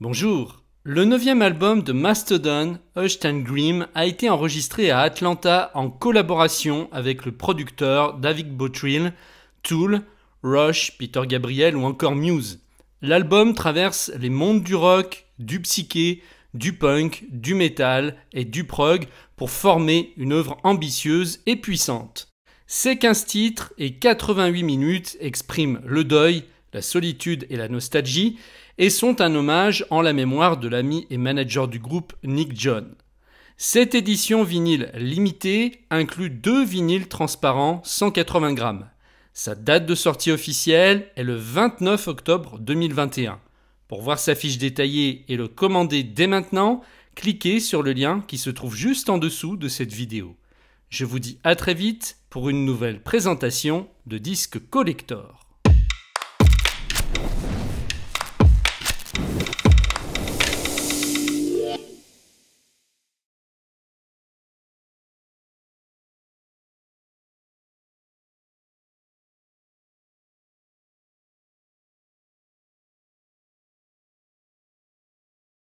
Bonjour Le neuvième album de Mastodon, Hushed and grim a été enregistré à Atlanta en collaboration avec le producteur David Bottrill, Tool, Rush, Peter Gabriel ou encore Muse. L'album traverse les mondes du rock, du psyché, du punk, du métal et du prog pour former une œuvre ambitieuse et puissante. Ces 15 titres et 88 minutes expriment le deuil, la solitude et la nostalgie, et sont un hommage en la mémoire de l'ami et manager du groupe Nick John. Cette édition vinyle limitée inclut deux vinyles transparents 180 grammes. Sa date de sortie officielle est le 29 octobre 2021. Pour voir sa fiche détaillée et le commander dès maintenant, cliquez sur le lien qui se trouve juste en dessous de cette vidéo. Je vous dis à très vite pour une nouvelle présentation de Disque collector.